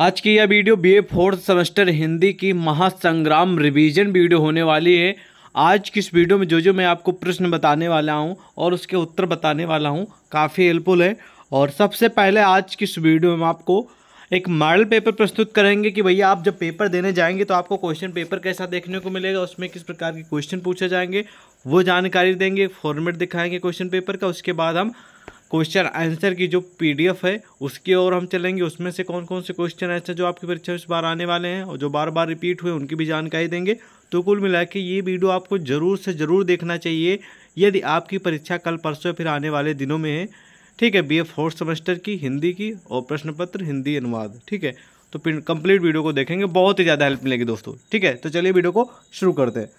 आज की यह video BA fourth semester Hindi की महासंग्राम रिवीजन वीडियो होने वाली है आज की इस वीडियो में जो जो मैं आपको प्रश्न बताने वाला हूं और उसके उत्तर बताने वाला हूं काफ़ी हेल्पफुल है और सबसे पहले आज की इस वीडियो में आपको एक मॉडल पेपर प्रस्तुत करेंगे कि भैया आप जब पेपर देने जाएंगे तो आपको क्वेश्चन पेपर कैसा देखने को मिलेगा उसमें किस प्रकार के क्वेश्चन पूछे जाएंगे वो जानकारी देंगे फॉर्मेट दिखाएंगे क्वेश्चन पेपर का उसके बाद हम क्वेश्चन आंसर की जो पीडीएफ है उसकी ओर हम चलेंगे उसमें से कौन कौन से क्वेश्चन ऐसे जो आपकी परीक्षा इस बार आने वाले हैं और जो बार बार रिपीट हुए उनकी भी जानकारी देंगे तो कुल मिला के ये वीडियो आपको ज़रूर से ज़रूर देखना चाहिए यदि आपकी परीक्षा कल परसों फिर आने वाले दिनों में है ठीक है बी एफ फोर्थ सेमेस्टर की हिंदी की और प्रश्न पत्र हिंदी अनुवाद ठीक है तो कंप्लीट वीडियो को देखेंगे बहुत ही ज़्यादा हेल्प मिलेगी दोस्तों ठीक है तो चलिए वीडियो को शुरू करते हैं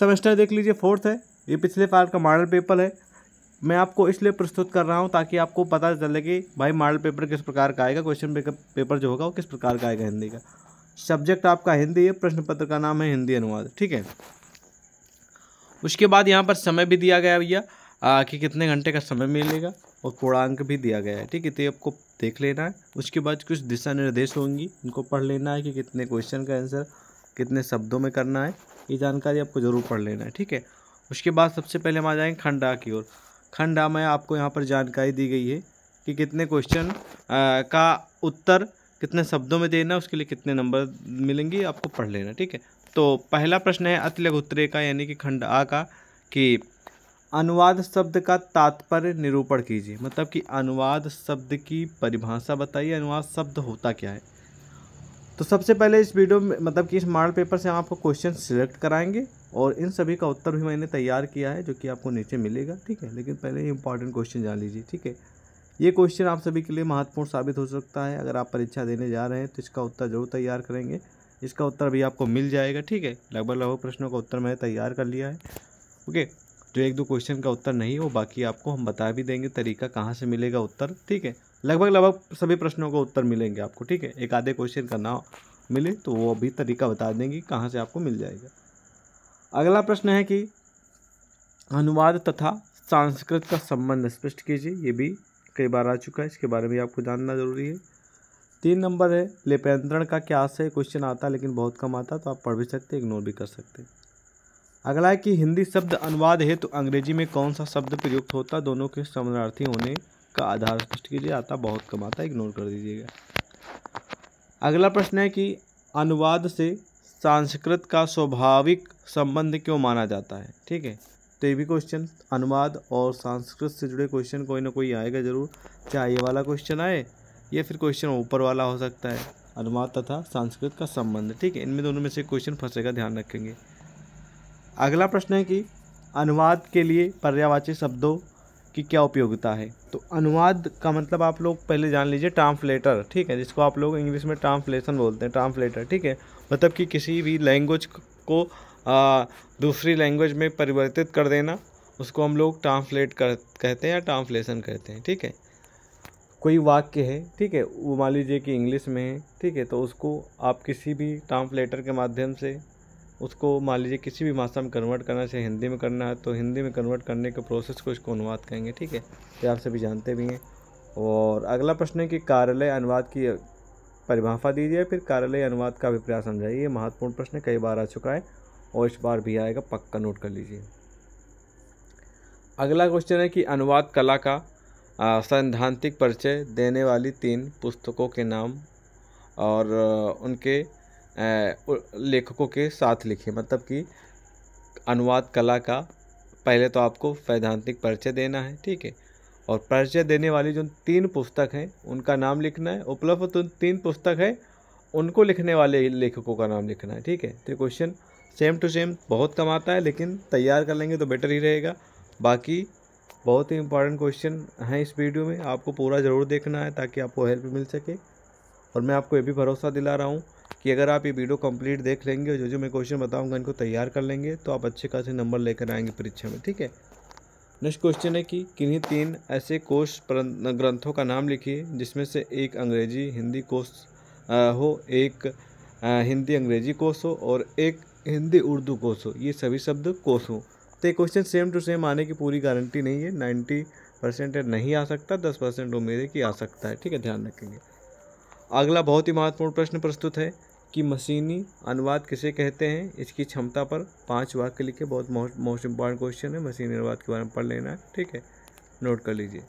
सेमेस्टर देख लीजिए फोर्थ है ये पिछले साल का मॉडल पेपर है मैं आपको इसलिए प्रस्तुत कर रहा हूँ ताकि आपको पता चले कि भाई मॉडल पेपर किस प्रकार का आएगा क्वेश्चन पेपर जो होगा वो किस प्रकार का आएगा हिंदी का सब्जेक्ट आपका हिंदी है प्रश्न पत्र का नाम है हिंदी अनुवाद ठीक है उसके बाद यहाँ पर समय भी दिया गया भैया कि कितने घंटे का समय मिलेगा और पूर्णांक भी दिया गया है ठीक है तो आपको देख लेना है उसके बाद कुछ दिशा निर्देश होंगी उनको पढ़ लेना है कि कितने क्वेश्चन का आंसर कितने शब्दों में करना है ये जानकारी आपको ज़रूर पढ़ लेना है ठीक है उसके बाद सबसे पहले हम आ जाएंगे खंडा की ओर खंडा में आपको यहाँ पर जानकारी दी गई है कि कितने क्वेश्चन का उत्तर कितने शब्दों में देना उसके लिए कितने नंबर मिलेंगे आपको पढ़ लेना ठीक है तो पहला प्रश्न है अति उत्तरे का यानी कि खंड आ का कि अनुवाद शब्द का तात्पर्य निरूपण कीजिए मतलब कि अनुवाद शब्द की परिभाषा बताइए अनुवाद शब्द होता क्या है तो सबसे पहले इस वीडियो में मतलब कि इस मॉडल पेपर से हम आपको क्वेश्चन सिलेक्ट कराएंगे और इन सभी का उत्तर भी मैंने तैयार किया है जो कि आपको नीचे मिलेगा ठीक है लेकिन पहले ये इंपॉर्टेंट क्वेश्चन जान लीजिए ठीक है ये क्वेश्चन आप सभी के लिए महत्वपूर्ण साबित हो सकता है अगर आप परीक्षा देने जा रहे हैं तो इसका उत्तर जरूर तैयार करेंगे इसका उत्तर भी आपको मिल जाएगा ठीक है लगभग लगभग प्रश्नों का उत्तर मैंने तैयार कर लिया है ओके जो एक दो क्वेश्चन का उत्तर नहीं हो बाकी आपको हम बता भी देंगे तरीका कहाँ से मिलेगा उत्तर ठीक है लगभग लगभग सभी प्रश्नों का उत्तर मिलेंगे आपको ठीक है एक आधे क्वेश्चन का ना मिले तो वो भी तरीका बता देंगे कहाँ से आपको मिल जाएगा अगला प्रश्न है कि अनुवाद तथा संस्कृत का संबंध स्पष्ट कीजिए ये भी कई बार आ चुका है इसके बारे में आपको जानना जरूरी है तीन नंबर है लेपांतरण का क्या आशय क्वेश्चन आता है लेकिन बहुत कम आता तो आप पढ़ भी सकते इग्नोर भी कर सकते अगला है कि हिंदी शब्द अनुवाद है तो अंग्रेजी में कौन सा शब्द प्रयुक्त होता है दोनों के समानार्थी होने का आधार स्पष्ट कीजिए आता बहुत कम आता इग्नोर कर दीजिएगा अगला प्रश्न है कि अनुवाद से संस्कृत का स्वाभाविक संबंध क्यों माना जाता है ठीक है तो ये भी क्वेश्चन अनुवाद और संस्कृत से जुड़े क्वेश्चन कोई ना कोई आएगा जरूर चाहे ये वाला क्वेश्चन आए या फिर क्वेश्चन ऊपर वाला हो सकता है अनुवाद तथा संस्कृत का संबंध ठीक है इनमें दोनों में से क्वेश्चन फंसेगा ध्यान रखेंगे अगला प्रश्न है कि अनुवाद के लिए पर्यावाची शब्दों की क्या उपयोगिता है तो अनुवाद का मतलब आप लोग पहले जान लीजिए ट्रांसलेटर ठीक है जिसको आप लोग इंग्लिश में ट्रांसलेशन बोलते हैं ट्रांसलेटर ठीक है मतलब कि किसी भी लैंग्वेज को दूसरी लैंग्वेज में परिवर्तित कर देना उसको हम लोग ट्रांसलेट कर कहते हैं या ट्रांसलेशन कहते हैं ठीक है कोई वाक्य है ठीक है वो मान लीजिए कि इंग्लिश में है ठीक है तो उसको आप किसी भी ट्रांसलेटर के माध्यम से उसको मान लीजिए किसी भी भाषा में कन्वर्ट करना चाहे हिंदी में करना है तो हिंदी में कन्वर्ट करने के प्रोसेस को इसको अनुवाद कहेंगे ठीक है ये आप सभी जानते भी हैं और अगला प्रश्न है कि कार्यालय अनुवाद की परिभाषा दीजिए फिर कार्यालय अनुवाद का अभिप्राय समझाइए महत्वपूर्ण प्रश्न कई बार आ चुका है और इस बार भी आएगा पक्का नोट कर लीजिए अगला क्वेश्चन है कि अनुवाद कला का सैद्धांतिक परिचय देने वाली तीन पुस्तकों के नाम और उनके लेखकों के साथ लिखे मतलब कि अनुवाद कला का पहले तो आपको सैद्धांतिक परिचय देना है ठीक है और परिचय देने वाली जो तीन पुस्तक हैं उनका नाम लिखना है उपलब्ध तो तीन पुस्तक है उनको लिखने वाले लेखकों का नाम लिखना है ठीक है तो क्वेश्चन सेम टू सेम बहुत कम आता है लेकिन तैयार कर लेंगे तो बेटर ही रहेगा बाकी बहुत ही इंपॉर्टेंट क्वेश्चन हैं इस वीडियो में आपको पूरा ज़रूर देखना है ताकि आपको हेल्प मिल सके और मैं आपको ये भी भरोसा दिला रहा हूँ कि अगर आप ये वीडियो कंप्लीट देख लेंगे और जो जो मैं क्वेश्चन बताऊँगा इनको तैयार कर लेंगे तो आप अच्छे खासे नंबर लेकर आएंगे परीक्षा में ठीक है नेक्स्ट क्वेश्चन है कि किन्हीं तीन ऐसे कोर्स ग्रंथों का नाम लिखिए जिसमें से एक अंग्रेजी हिंदी कोर्स हो एक हिंदी अंग्रेजी कोर्स हो और एक हिंदी उर्दू कोसो ये सभी शब्द हो तो ये क्वेश्चन सेम टू सेम आने की पूरी गारंटी नहीं है नाइन्टी परसेंट नहीं आ सकता दस परसेंट उम्मीद है कि आ सकता है ठीक है ध्यान रखेंगे अगला बहुत ही महत्वपूर्ण प्रश्न प्रस्तुत है कि मशीनी अनुवाद किसे कहते हैं इसकी क्षमता पर पांच वाक्य लिखे बहुत मोस्ट इम्पॉर्टेंट क्वेश्चन है मशीनी अनुवाद के बारे में पढ़ लेना है ठीक है नोट कर लीजिए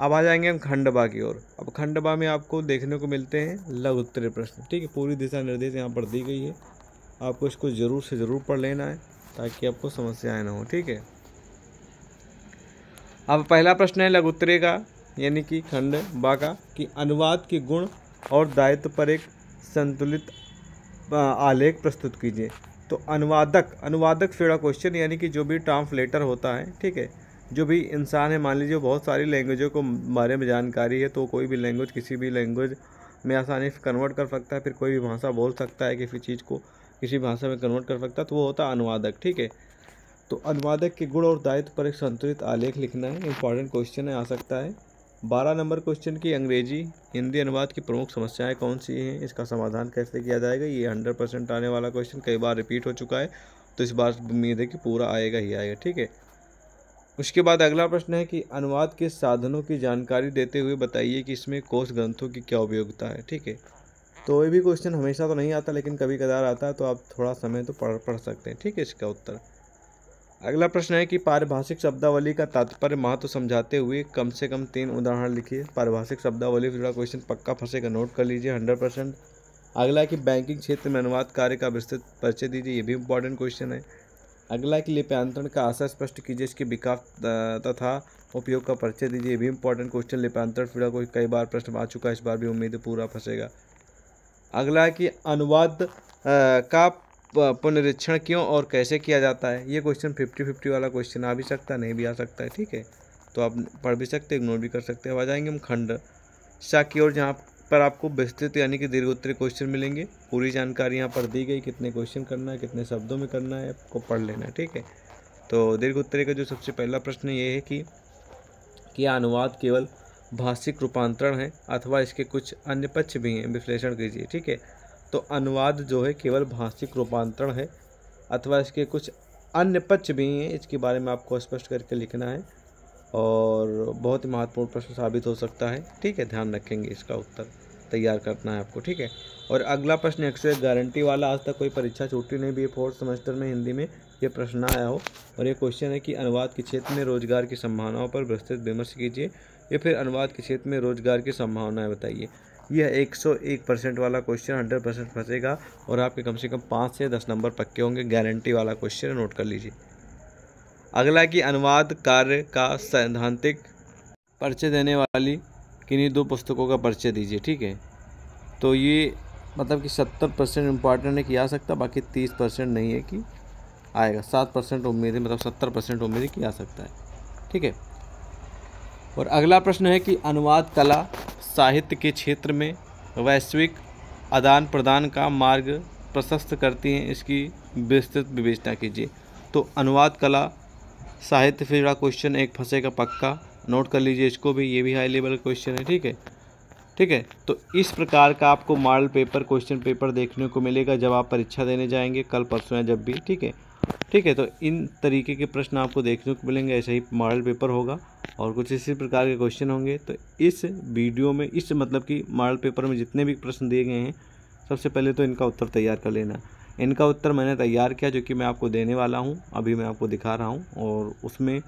अब आ जाएंगे हम खंडबा की ओर अब खंडबा में आपको देखने को मिलते हैं लघु उत्तरीय प्रश्न ठीक है पूरी दिशा निर्देश यहाँ पर दी गई है आपको इसको ज़रूर से ज़रूर पढ़ लेना है ताकि आपको समस्याएं ना हो ठीक है अब पहला प्रश्न है उत्तरे का यानी कि खंड बा का कि अनुवाद के गुण और दायित्व पर एक संतुलित आलेख प्रस्तुत कीजिए तो अनुवादक अनुवादक फेड़ा क्वेश्चन यानी कि जो भी ट्रांसलेटर होता है ठीक है जो भी इंसान है मान लीजिए बहुत सारी लैंग्वेजों को बारे में जानकारी है तो कोई भी लैंग्वेज किसी भी लैंग्वेज में आसानी से कन्वर्ट कर सकता है फिर कोई भी भाषा बोल सकता है किसी चीज़ को किसी भाषा में कन्वर्ट कर सकता तो वो होता अनुवादक ठीक है तो अनुवादक के गुण और दायित्व पर एक संतुलित आलेख लिखना है इंपॉर्टेंट क्वेश्चन है आ सकता है बारह नंबर क्वेश्चन की अंग्रेजी हिंदी अनुवाद की प्रमुख समस्याएं कौन सी हैं इसका समाधान कैसे किया जाएगा ये हंड्रेड परसेंट आने वाला क्वेश्चन कई बार रिपीट हो चुका है तो इस बार उम्मीद है कि पूरा आएगा ही आएगा ठीक है उसके बाद अगला प्रश्न है कि अनुवाद के साधनों की जानकारी देते हुए बताइए कि इसमें कोष ग्रंथों की क्या उपयोगिता है ठीक है तो ये भी क्वेश्चन हमेशा तो नहीं आता लेकिन कभी कदार आता है तो आप थोड़ा समय तो पढ़ पढ़ सकते हैं ठीक है इसका उत्तर अगला प्रश्न है कि पारिभाषिक शब्दावली का तात्पर्य महत्व समझाते हुए कम से कम तीन उदाहरण लिखिए पारिभाषिक शब्दावली जुड़ा क्वेश्चन पक्का फंसेगा नोट कर लीजिए हंड्रेड परसेंट अगला कि बैंकिंग क्षेत्र में अनुवाद कार्य का विस्तृत परिचय दीजिए ये भी इंपॉर्टेंट क्वेश्चन है अगला कि लिप्यांतरण का आशा स्पष्ट कीजिए इसके विकास तथा उपयोग का परिचय दीजिए ये भी इंपॉर्टेंट क्वेश्चन लिप्यांतरण फिर कोई कई बार प्रश्न आ चुका है इस बार भी उम्मीद पूरा फंसेगा अगला कि अनुवाद का पुनरीक्षण क्यों और कैसे किया जाता है ये क्वेश्चन फिफ्टी फिफ्टी वाला क्वेश्चन आ भी सकता है नहीं भी आ सकता है ठीक है तो आप पढ़ भी सकते इग्नोर भी कर सकते हैं अब आ जाएंगे हम खंड शाह की ओर जहाँ पर आपको विस्तृत यानी कि दीर्घ उत्तरी क्वेश्चन मिलेंगे पूरी जानकारी यहाँ पर दी गई कितने क्वेश्चन करना है कितने शब्दों में करना है आपको पढ़ लेना है ठीक है तो दीर्घ उत्तरी का जो सबसे पहला प्रश्न ये है कि क्या अनुवाद केवल भाषिक रूपांतरण है अथवा इसके कुछ अन्य पक्ष भी हैं विश्लेषण कीजिए ठीक है तो अनुवाद जो है केवल भाषिक रूपांतरण है अथवा इसके कुछ अन्य पक्ष भी हैं इसके बारे में आपको स्पष्ट करके लिखना है और बहुत ही महत्वपूर्ण प्रश्न साबित हो सकता है ठीक है ध्यान रखेंगे इसका उत्तर तैयार करना है आपको ठीक है और अगला प्रश्न अक्सर गारंटी वाला आज तक कोई परीक्षा छूटी नहीं भी फोर्थ सेमेस्टर में हिंदी में ये प्रश्न आया हो और ये क्वेश्चन है कि अनुवाद के क्षेत्र में रोजगार की संभावनाओं पर विस्तृत विमर्श कीजिए या फिर अनुवाद के क्षेत्र में रोजगार की संभावनाएं बताइए यह 101 परसेंट वाला क्वेश्चन 100 परसेंट फंसेगा और आपके कम से कम पाँच से दस नंबर पक्के होंगे गारंटी वाला क्वेश्चन नोट कर लीजिए अगला कि अनुवाद कार्य का सैद्धांतिक परिचय देने वाली किन्हीं दो पुस्तकों का परिचय दीजिए ठीक है तो ये मतलब कि सत्तर परसेंट इम्पॉर्टेंट है कि आ सकता बाकी तीस परसेंट नहीं है कि आएगा सात परसेंट उम्मीद है मतलब सत्तर परसेंट उम्मीद है कि आ सकता है ठीक है और अगला प्रश्न है कि अनुवाद कला साहित्य के क्षेत्र में वैश्विक आदान प्रदान का मार्ग प्रशस्त करती हैं इसकी विस्तृत विवेचना कीजिए तो अनुवाद कला साहित्य फिर क्वेश्चन एक फंसे का पक्का नोट कर लीजिए इसको भी ये भी हाई लेवल क्वेश्चन है ठीक है ठीक है तो इस प्रकार का आपको मॉडल पेपर क्वेश्चन पेपर देखने को मिलेगा जब आप परीक्षा देने जाएंगे कल परसों या जब भी ठीक है ठीक है तो इन तरीके के प्रश्न आपको देखने को मिलेंगे ऐसा ही मॉडल पेपर होगा और कुछ इसी प्रकार के क्वेश्चन होंगे तो इस वीडियो में इस मतलब कि मॉडल पेपर में जितने भी प्रश्न दिए गए हैं सबसे पहले तो इनका उत्तर तैयार कर लेना इनका उत्तर मैंने तैयार किया जो कि मैं आपको देने वाला हूँ अभी मैं आपको दिखा रहा हूँ और उसमें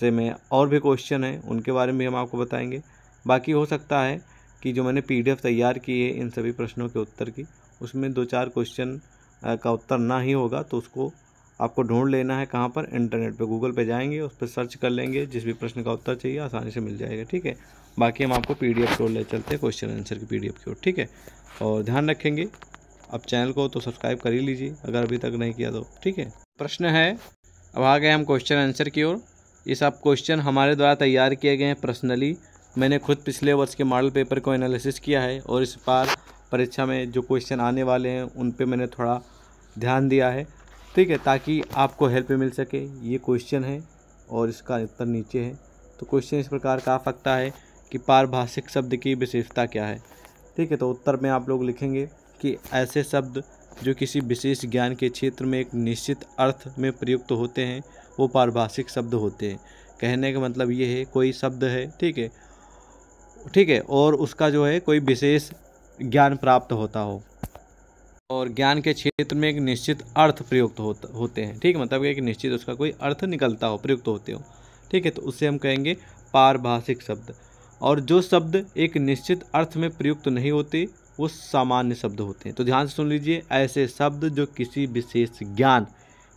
से मैं और भी क्वेश्चन हैं उनके बारे में हम आपको बताएंगे बाकी हो सकता है कि जो मैंने पी तैयार की है इन सभी प्रश्नों के उत्तर की उसमें दो चार क्वेश्चन का उत्तर ना ही होगा तो उसको आपको ढूंढ लेना है कहाँ पर इंटरनेट पे गूगल पे जाएंगे उस पर सर्च कर लेंगे जिस भी प्रश्न का उत्तर चाहिए आसानी से मिल जाएगा ठीक है बाकी हम आपको पी डी एफ ले चलते हैं क्वेश्चन आंसर की पी डी की ओर ठीक है और ध्यान रखेंगे अब चैनल को तो सब्सक्राइब कर ही लीजिए अगर अभी तक नहीं किया तो ठीक है प्रश्न है अब आ गए हम क्वेश्चन आंसर की ओर ये सब क्वेश्चन हमारे द्वारा तैयार किए गए हैं पर्सनली मैंने खुद पिछले वर्ष के मॉडल पेपर को एनालिसिस किया है और इस बार परीक्षा में जो क्वेश्चन आने वाले हैं उन पर मैंने थोड़ा ध्यान दिया है ठीक है ताकि आपको हेल्प मिल सके ये क्वेश्चन है और इसका उत्तर नीचे है तो क्वेश्चन इस प्रकार का आ सकता है कि पारभाषिक शब्द की विशेषता क्या है ठीक है तो उत्तर में आप लोग लिखेंगे कि ऐसे शब्द जो किसी विशेष ज्ञान के क्षेत्र में एक निश्चित अर्थ में प्रयुक्त होते हैं वो पारभाषिक शब्द होते हैं कहने का मतलब ये है कोई शब्द है ठीक है ठीक है और उसका जो है कोई विशेष ज्ञान प्राप्त होता हो और ज्ञान के क्षेत्र में एक निश्चित अर्थ प्रयुक्त होते हैं ठीक है मतलब एक निश्चित उसका कोई अर्थ निकलता हो प्रयुक्त होते हो ठीक है तो उससे हम कहेंगे पारभाषिक शब्द और जो शब्द एक निश्चित अर्थ में प्रयुक्त नहीं होते वो सामान्य शब्द होते हैं तो ध्यान से सुन लीजिए ऐसे शब्द जो किसी विशेष ज्ञान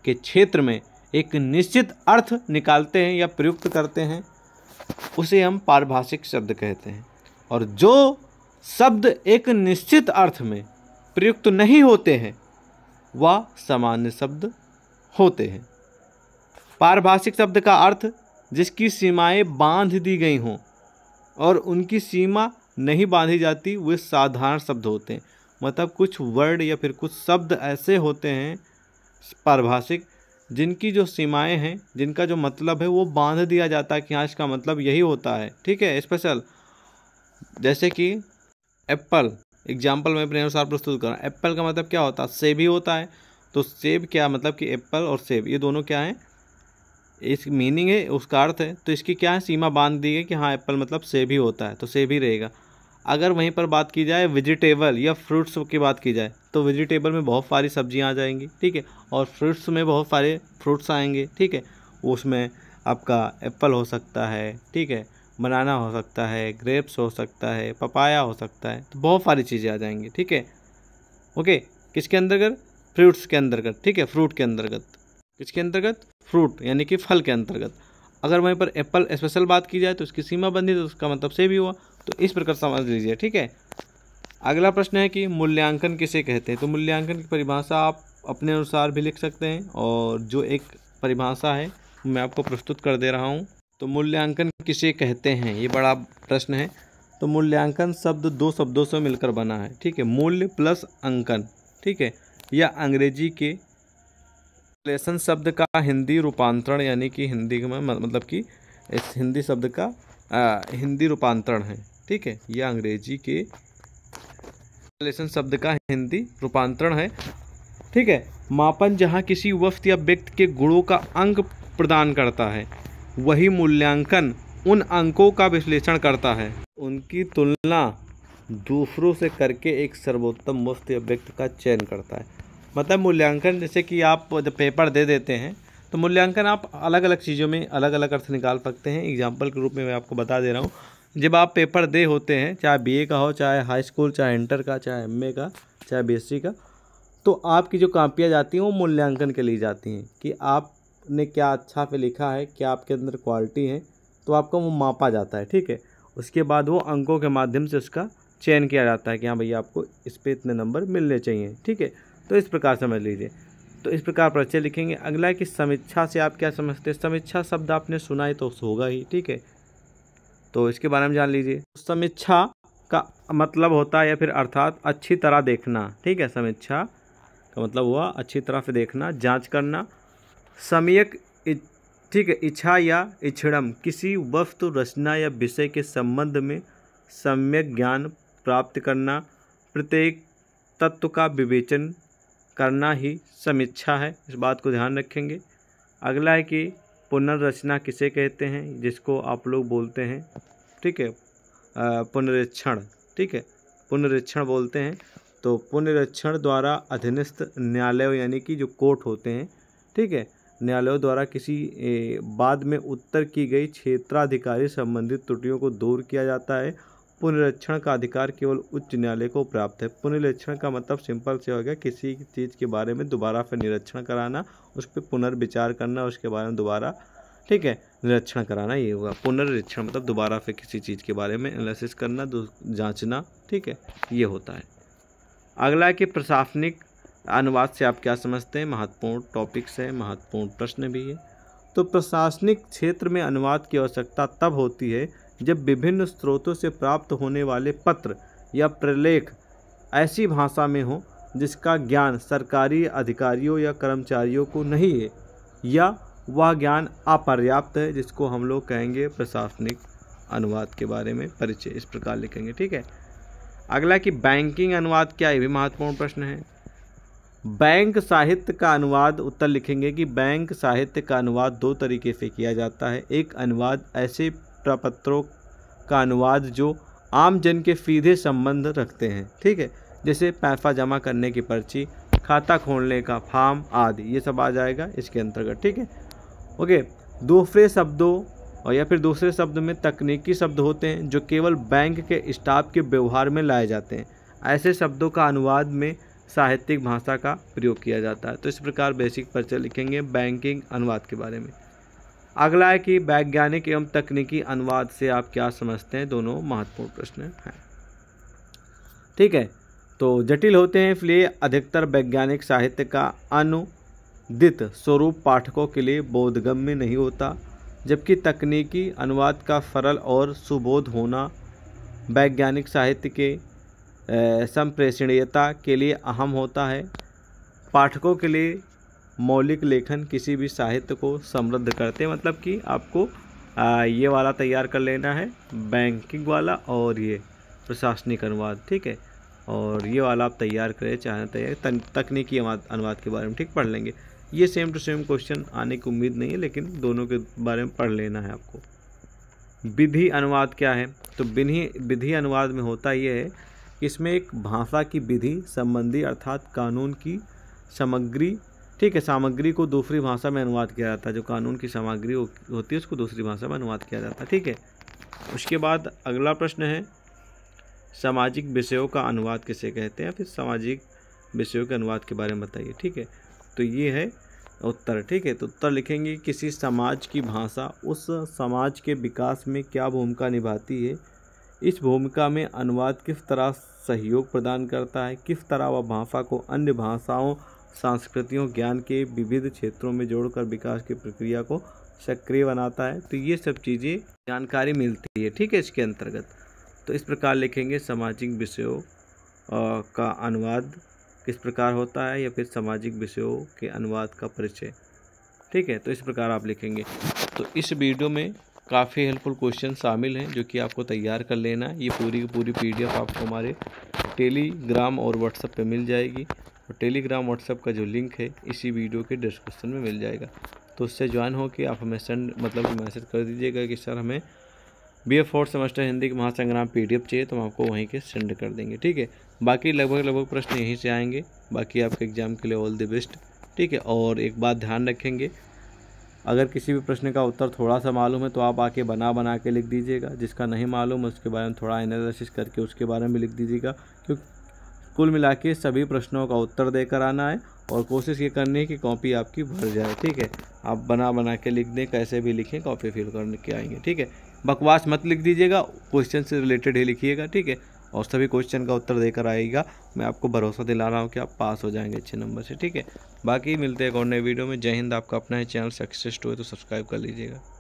के क्षेत्र में एक निश्चित अर्थ निकालते हैं या प्रयुक्त करते हैं उसे हम पारिभाषिक शब्द कहते हैं और जो शब्द एक निश्चित अर्थ में प्रयुक्त नहीं होते हैं वह सामान्य शब्द होते हैं पारभाषिक शब्द का अर्थ जिसकी सीमाएं बांध दी गई हों और उनकी सीमा नहीं बांधी जाती वे साधारण शब्द होते हैं मतलब कुछ वर्ड या फिर कुछ शब्द ऐसे होते हैं पारभाषिक जिनकी जो सीमाएं हैं जिनका जो मतलब है वो बांध दिया जाता है कि हाँ इसका मतलब यही होता है ठीक है स्पेशल जैसे कि एप्पल एग्जाम्पल मैं अपने अनुसार प्रस्तुत करूँ एप्पल का मतलब क्या होता है सेब ही होता है तो सेब क्या मतलब कि एप्पल और सेब ये दोनों क्या हैं इस मीनिंग है उसका अर्थ है तो इसकी क्या है सीमा बांध दी है कि हाँ एप्पल मतलब सेब ही होता है तो सेब ही रहेगा अगर वहीं पर बात की जाए वेजिटेबल या फ्रूट्स की बात की जाए तो वेजिटेबल में बहुत सारी सब्जियां आ जाएंगी ठीक है और फ्रूट्स में बहुत सारे फ्रूट्स आएंगे ठीक है उसमें आपका एप्पल हो सकता है ठीक है बनाना हो सकता है ग्रेप्स हो सकता है पपाया हो सकता है तो बहुत सारी चीज़ें आ जाएंगी ठीक है ओके किसके अंतर्गत फ्रूट्स के अंतर्गत ठीक है फ्रूट के अंतर्गत किसके अंतर्गत फ्रूट यानी कि फल के अंतर्गत अगर वहीं पर एप्पल स्पेशल बात की जाए तो उसकी सीमा बंदी तो उसका मतलब से भी हुआ तो इस प्रकार समझ लीजिए ठीक है अगला प्रश्न है कि मूल्यांकन किसे कहते हैं तो मूल्यांकन की परिभाषा आप अपने अनुसार भी लिख सकते हैं और जो एक परिभाषा है मैं आपको प्रस्तुत कर दे रहा हूँ तो मूल्यांकन किसे कहते हैं ये बड़ा प्रश्न है तो मूल्यांकन शब्द दो शब्दों से मिलकर बना है ठीक है मूल्य प्लस अंकन ठीक है या अंग्रेजी के लेसन शब्द का हिंदी रूपांतरण यानी कि हिंदी में मतलब कि इस हिंदी शब्द का आ, हिंदी रूपांतरण है ठीक है यह अंग्रेजी के लेसन शब्द का हिंदी रूपांतरण है ठीक है मापन जहाँ किसी वफ्त या व्यक्ति के गुणों का अंक प्रदान करता है वही मूल्यांकन उन अंकों का विश्लेषण करता है उनकी तुलना दूसरों से करके एक सर्वोत्तम मुफ्त व्यक्ति का चयन करता है मतलब मूल्यांकन जैसे कि आप जब पेपर दे देते हैं तो मूल्यांकन आप अलग अलग चीज़ों में अलग अलग अर्थ निकाल सकते हैं एग्जाम्पल के रूप में मैं आपको बता दे रहा हूँ जब आप पेपर दे होते हैं चाहे बी का हो चाहे हाई स्कूल चाहे इंटर का चाहे एम का चाहे बी का तो आपकी जो कापियाँ जाती हैं वो मूल्यांकन के लिए जाती हैं कि आप ने क्या अच्छा पे लिखा है क्या आपके अंदर क्वालिटी है तो आपको वो मापा जाता है ठीक है उसके बाद वो अंकों के माध्यम से उसका चयन किया जाता है कि हाँ भैया आपको इस पर इतने नंबर मिलने चाहिए ठीक है तो इस प्रकार समझ लीजिए तो इस प्रकार परिचय लिखेंगे अगला है कि समीक्षा से आप क्या समझते हैं समीक्षा शब्द आपने सुना है तो होगा ही ठीक है तो इसके बारे में जान लीजिए समीक्षा का मतलब होता है या फिर अर्थात अच्छी तरह देखना ठीक है समीक्षा का मतलब हुआ अच्छी तरह से देखना जांच करना समयक ठीक है इच्छा या इच्छड़म किसी वस्तु रचना या विषय के संबंध में सम्यक ज्ञान प्राप्त करना प्रत्येक तत्व का विवेचन करना ही समीक्षा है इस बात को ध्यान रखेंगे अगला है कि पुनर्रचना किसे कहते हैं जिसको आप लोग बोलते हैं ठीक है पुनरीक्षण ठीक है पुनरीक्षण बोलते हैं तो पुनरीक्षण द्वारा अधीनस्थ न्यायालय यानी कि जो कोर्ट होते हैं ठीक है न्यायालयों द्वारा किसी बाद में उत्तर की गई क्षेत्राधिकारी संबंधित त्रुटियों को दूर किया जाता है पुनरीक्षण का अधिकार केवल उच्च न्यायालय को प्राप्त है पुनरीक्षण का मतलब सिंपल से हो गया किसी चीज़ के बारे में दोबारा फिर निरीक्षण कराना उस पर पुनर्विचार करना उसके बारे में दोबारा ठीक है निरीक्षण कराना ये होगा पुनरीक्षण मतलब दोबारा फिर किसी चीज़ के बारे में एनालिसिस करना जांचना ठीक है ये होता है अगला है कि प्रशासनिक अनुवाद से आप क्या समझते हैं महत्वपूर्ण टॉपिक्स है महत्वपूर्ण प्रश्न भी है तो प्रशासनिक क्षेत्र में अनुवाद की आवश्यकता तब होती है जब विभिन्न स्रोतों से प्राप्त होने वाले पत्र या प्रलेख ऐसी भाषा में हो जिसका ज्ञान सरकारी अधिकारियों या कर्मचारियों को नहीं है या वह ज्ञान अपर्याप्त है जिसको हम लोग कहेंगे प्रशासनिक अनुवाद के बारे में परिचय इस प्रकार लिखेंगे ठीक है अगला कि बैंकिंग अनुवाद क्या ये भी महत्वपूर्ण प्रश्न है बैंक साहित्य का अनुवाद उत्तर लिखेंगे कि बैंक साहित्य का अनुवाद दो तरीके से किया जाता है एक अनुवाद ऐसे प्रपत्रों का अनुवाद जो आम जन के सीधे संबंध रखते हैं ठीक है जैसे पैसा जमा करने की पर्ची खाता खोलने का फार्म आदि ये सब आ जाएगा इसके अंतर्गत ठीक है ओके दूसरे शब्दों और या फिर दूसरे शब्द में तकनीकी शब्द होते हैं जो केवल बैंक के स्टाफ के व्यवहार में लाए जाते हैं ऐसे शब्दों का अनुवाद में साहित्यिक भाषा का प्रयोग किया जाता है तो इस प्रकार बेसिक परिचय लिखेंगे बैंकिंग अनुवाद के बारे में अगला है कि वैज्ञानिक एवं तकनीकी अनुवाद से आप क्या समझते हैं दोनों महत्वपूर्ण प्रश्न हैं ठीक है तो जटिल होते हैं इसलिए अधिकतर वैज्ञानिक साहित्य का अनुदित स्वरूप पाठकों के लिए बोधगम्य नहीं होता जबकि तकनीकी अनुवाद का सरल और सुबोध होना वैज्ञानिक साहित्य के संप्रेषणीयता के लिए अहम होता है पाठकों के लिए मौलिक लेखन किसी भी साहित्य को समृद्ध करते हैं मतलब कि आपको आ, ये वाला तैयार कर लेना है बैंकिंग वाला और ये प्रशासनिक अनुवाद ठीक है और ये वाला आप तैयार करें चाहे तैयार तकनीकी अनुवाद के बारे में ठीक पढ़ लेंगे ये सेम टू सेम क्वेश्चन आने की उम्मीद नहीं है लेकिन दोनों के बारे में पढ़ लेना है आपको विधि अनुवाद क्या है तो विधि विधि अनुवाद में होता यह है इसमें एक भाषा की विधि संबंधी अर्थात कानून की सामग्री ठीक है सामग्री को दूसरी भाषा में अनुवाद किया जाता है जो कानून की सामग्री होती है उसको दूसरी भाषा में अनुवाद किया जाता है ठीक है उसके बाद अगला प्रश्न है सामाजिक विषयों का अनुवाद किसे कहते हैं फिर सामाजिक विषयों के अनुवाद के बारे में बताइए ठीक है तो ये है उत्तर ठीक है तो उत्तर लिखेंगे किसी समाज की भाषा उस समाज के विकास में क्या भूमिका निभाती है इस भूमिका में अनुवाद किस तरह सहयोग प्रदान करता है किस तरह वह भाषा को अन्य भाषाओं सांस्कृतियों ज्ञान के विविध क्षेत्रों में जोड़कर विकास की प्रक्रिया को सक्रिय बनाता है तो ये सब चीज़ें जानकारी मिलती है ठीक है इसके अंतर्गत तो इस प्रकार लिखेंगे सामाजिक विषयों का अनुवाद किस प्रकार होता है या फिर सामाजिक विषयों के अनुवाद का परिचय ठीक है तो इस प्रकार आप लिखेंगे तो इस वीडियो में काफ़ी हेल्पफुल क्वेश्चन शामिल हैं जो कि आपको तैयार कर लेना है ये पूरी की पूरी पीडीएफ आपको हमारे टेलीग्राम और व्हाट्सएप पे मिल जाएगी और टेलीग्राम व्हाट्सएप का जो लिंक है इसी वीडियो के डिस्क्रिप्शन में मिल जाएगा तो उससे ज्वाइन होकर आप हमें सेंड मतलब मैसेज कर दीजिएगा कि सर हमें B F fourth semester Hindi के महासंग्राम पी चाहिए तो हम आपको वहीं के सेंड कर देंगे ठीक है बाकी लगभग लगभग प्रश्न यहीं से आएंगे बाकी आपके एग्ज़ाम के लिए ऑल द बेस्ट ठीक है और एक बात ध्यान रखेंगे अगर किसी भी प्रश्न का उत्तर थोड़ा सा मालूम है तो आप आके बना बना के लिख दीजिएगा जिसका नहीं मालूम है उसके बारे में थोड़ा एनालिसिस करके उसके बारे में लिख दीजिएगा क्योंकि कुल मिला के सभी प्रश्नों का उत्तर देकर आना है और कोशिश ये करनी है कि कॉपी आपकी भर जाए ठीक है आप बना बना के लिख दें कैसे भी लिखें कॉपी फिल करके आएंगे ठीक है बकवास मत लिख दीजिएगा क्वेश्चन से रिलेटेड ही लिखिएगा ठीक है और सभी क्वेश्चन का उत्तर देकर आएगा मैं आपको भरोसा दिला रहा हूँ कि आप पास हो जाएंगे अच्छे नंबर से ठीक है बाकी मिलते हैं एक और नए वीडियो में जय हिंद आपका अपना ही चैनल सक्सेस टू है तो सब्सक्राइब कर लीजिएगा